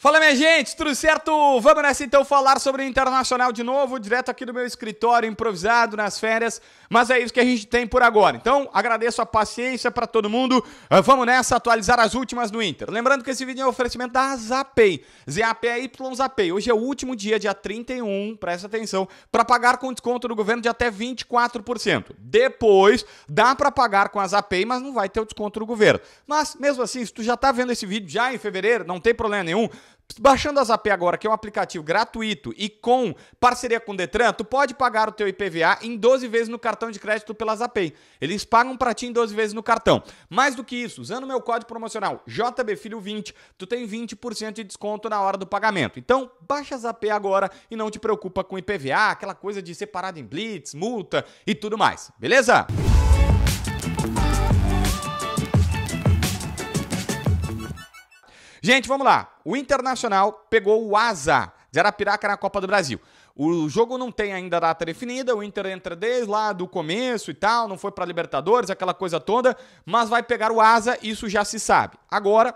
Fala minha gente, tudo certo? Vamos nessa então falar sobre o Internacional de novo, direto aqui do meu escritório improvisado nas férias, mas é isso que a gente tem por agora. Então, agradeço a paciência para todo mundo. Ah, vamos nessa atualizar as últimas do Inter. Lembrando que esse vídeo é um oferecimento da Zapay. ZAP é YZAP. Hoje é o último dia, dia 31, presta atenção, para pagar com desconto do governo de até 24%. Depois, dá para pagar com a Zapay, mas não vai ter o desconto do governo. Mas mesmo assim, se tu já tá vendo esse vídeo já em fevereiro, não tem problema nenhum. Baixando a Zap agora, que é um aplicativo gratuito e com parceria com o Detran, tu pode pagar o teu IPVA em 12 vezes no cartão de crédito pela Zapay. Eles pagam para ti em 12 vezes no cartão. Mais do que isso, usando meu código promocional JBFilho20, tu tem 20% de desconto na hora do pagamento. Então, baixa a Zapay agora e não te preocupa com IPVA, aquela coisa de separado em blitz, multa e tudo mais. Beleza? Gente, vamos lá. O Internacional pegou o Asa de Arapiraca na Copa do Brasil. O jogo não tem ainda data definida, o Inter entra desde lá do começo e tal, não foi para Libertadores, aquela coisa toda, mas vai pegar o Asa, isso já se sabe. Agora,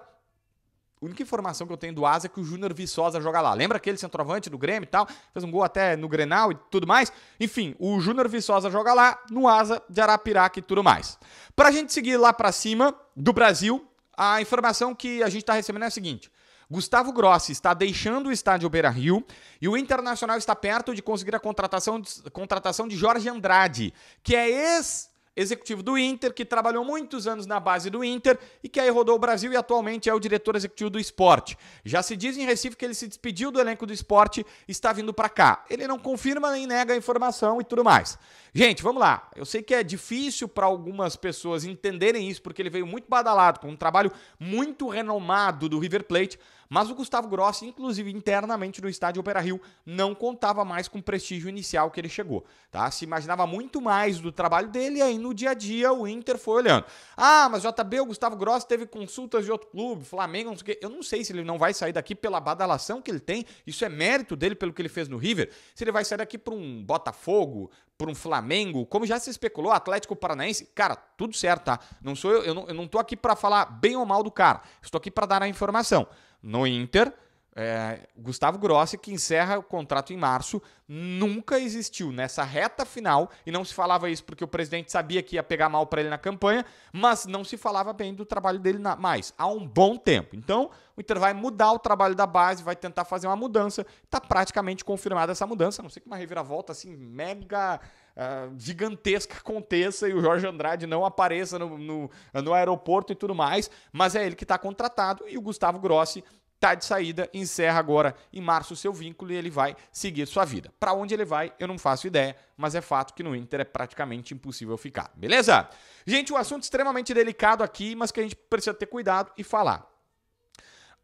a única informação que eu tenho do Asa é que o Júnior Viçosa joga lá. Lembra aquele centroavante do Grêmio e tal? Fez um gol até no Grenal e tudo mais. Enfim, o Júnior Viçosa joga lá, no Asa de Arapiraca e tudo mais. Para a gente seguir lá para cima do Brasil, a informação que a gente está recebendo é a seguinte: Gustavo Grossi está deixando o estádio Beira Rio e o Internacional está perto de conseguir a contratação de, contratação de Jorge Andrade, que é ex executivo do Inter, que trabalhou muitos anos na base do Inter e que aí rodou o Brasil e atualmente é o diretor executivo do esporte. Já se diz em Recife que ele se despediu do elenco do esporte e está vindo para cá. Ele não confirma nem nega a informação e tudo mais. Gente, vamos lá. Eu sei que é difícil para algumas pessoas entenderem isso, porque ele veio muito badalado, com um trabalho muito renomado do River Plate, mas o Gustavo Grossi, inclusive internamente no estádio Opera Rio, não contava mais com o prestígio inicial que ele chegou, tá? Se imaginava muito mais do trabalho dele e aí no dia a dia o Inter foi olhando. Ah, mas JB, o Gustavo Grossi teve consultas de outro clube, Flamengo, não sei o quê. Eu não sei se ele não vai sair daqui pela badalação que ele tem, isso é mérito dele pelo que ele fez no River, se ele vai sair daqui para um Botafogo, para um Flamengo, como já se especulou, Atlético Paranaense, cara, tudo certo, tá? Não sou eu, eu não, eu não tô aqui para falar bem ou mal do cara, estou aqui para dar a informação no Inter é, Gustavo Grossi, que encerra o contrato em março, nunca existiu nessa reta final, e não se falava isso porque o presidente sabia que ia pegar mal para ele na campanha, mas não se falava bem do trabalho dele na, mais há um bom tempo. Então, o Inter vai mudar o trabalho da base, vai tentar fazer uma mudança, está praticamente confirmada essa mudança, a não sei que uma reviravolta assim mega. Uh, gigantesca aconteça e o Jorge Andrade não apareça no, no, no aeroporto e tudo mais, mas é ele que está contratado e o Gustavo Grossi tá de saída, encerra agora em março o seu vínculo e ele vai seguir sua vida. Para onde ele vai, eu não faço ideia, mas é fato que no Inter é praticamente impossível ficar, beleza? Gente, um assunto extremamente delicado aqui, mas que a gente precisa ter cuidado e falar.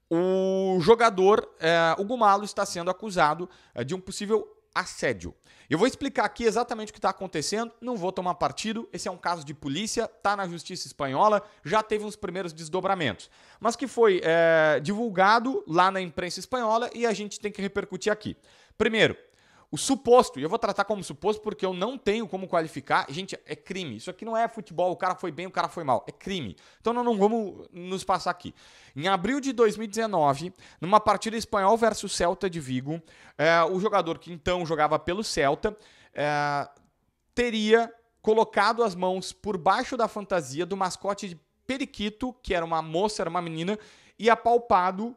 O jogador, é, o Gumalo, está sendo acusado é, de um possível assédio. Eu vou explicar aqui exatamente o que está acontecendo, não vou tomar partido, esse é um caso de polícia, está na justiça espanhola, já teve uns primeiros desdobramentos, mas que foi é, divulgado lá na imprensa espanhola e a gente tem que repercutir aqui. Primeiro, o suposto, e eu vou tratar como suposto porque eu não tenho como qualificar. Gente, é crime. Isso aqui não é futebol, o cara foi bem, o cara foi mal. É crime. Então nós não vamos nos passar aqui. Em abril de 2019, numa partida espanhol versus Celta de Vigo, é, o jogador que então jogava pelo Celta é, teria colocado as mãos por baixo da fantasia do mascote de Periquito, que era uma moça, era uma menina, e apalpado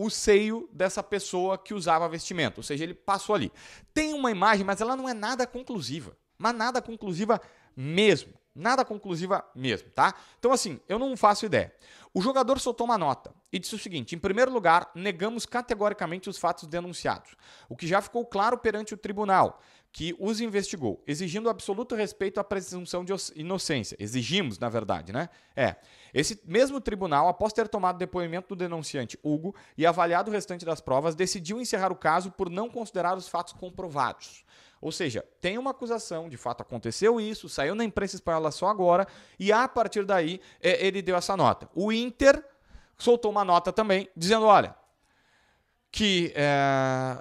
o seio dessa pessoa que usava vestimento, ou seja, ele passou ali. Tem uma imagem, mas ela não é nada conclusiva, mas nada conclusiva mesmo, nada conclusiva mesmo, tá? Então assim, eu não faço ideia. O jogador soltou uma nota e disse o seguinte: em primeiro lugar, negamos categoricamente os fatos denunciados, o que já ficou claro perante o tribunal que os investigou, exigindo absoluto respeito à presunção de inocência. Exigimos, na verdade, né? É. Esse mesmo tribunal, após ter tomado depoimento do denunciante Hugo e avaliado o restante das provas, decidiu encerrar o caso por não considerar os fatos comprovados. Ou seja, tem uma acusação, de fato aconteceu isso, saiu na imprensa espanhola só agora, e a partir daí é, ele deu essa nota. O Inter soltou uma nota também, dizendo: olha, que é,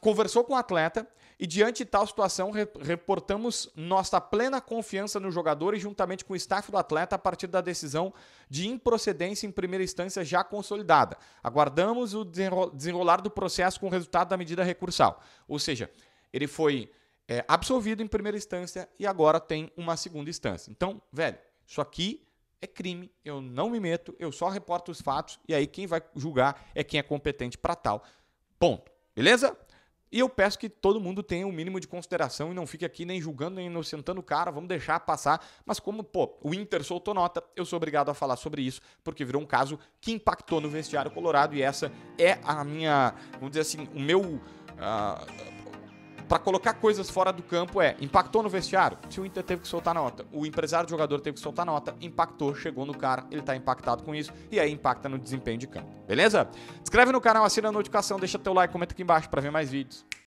conversou com o atleta e diante de tal situação, reportamos nossa plena confiança no jogador e juntamente com o staff do atleta a partir da decisão de improcedência em primeira instância já consolidada. Aguardamos o desenrolar do processo com o resultado da medida recursal. Ou seja, ele foi é, absolvido em primeira instância e agora tem uma segunda instância. Então, velho, isso aqui é crime, eu não me meto, eu só reporto os fatos e aí quem vai julgar é quem é competente para tal. Ponto. Beleza? E eu peço que todo mundo tenha um mínimo de consideração e não fique aqui nem julgando nem inocentando o cara, vamos deixar passar. Mas como, pô, o Inter soltou nota, eu sou obrigado a falar sobre isso, porque virou um caso que impactou no vestiário colorado e essa é a minha, vamos dizer assim, o meu. Uh, para colocar coisas fora do campo é impactou no vestiário? Se o Inter teve que soltar nota, o empresário do jogador teve que soltar nota, impactou, chegou no cara, ele tá impactado com isso e aí impacta no desempenho de campo. Beleza? Inscreve no canal, assina a notificação, deixa teu like, comenta aqui embaixo para ver mais vídeos.